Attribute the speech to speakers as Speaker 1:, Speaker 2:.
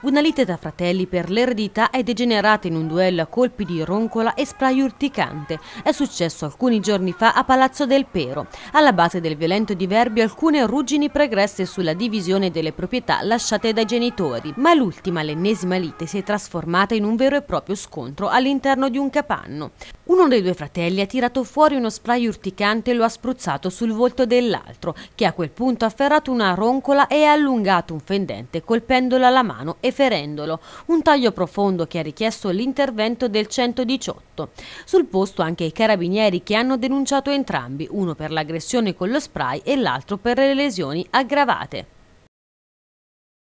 Speaker 1: Una lite da fratelli per l'eredità è degenerata in un duello a colpi di roncola e spray urticante. È successo alcuni giorni fa a Palazzo del Pero. Alla base del violento diverbio alcune ruggini pregresse sulla divisione delle proprietà lasciate dai genitori. Ma l'ultima, l'ennesima lite, si è trasformata in un vero e proprio scontro all'interno di un capanno. Uno dei due fratelli ha tirato fuori uno spray urticante e lo ha spruzzato sul volto dell'altro, che a quel punto ha afferrato una roncola e ha allungato un fendente colpendola alla mano e e Ferendolo, un taglio profondo che ha richiesto l'intervento del 118. Sul posto anche i carabinieri che hanno denunciato entrambi, uno per l'aggressione con lo spray e l'altro per le lesioni aggravate.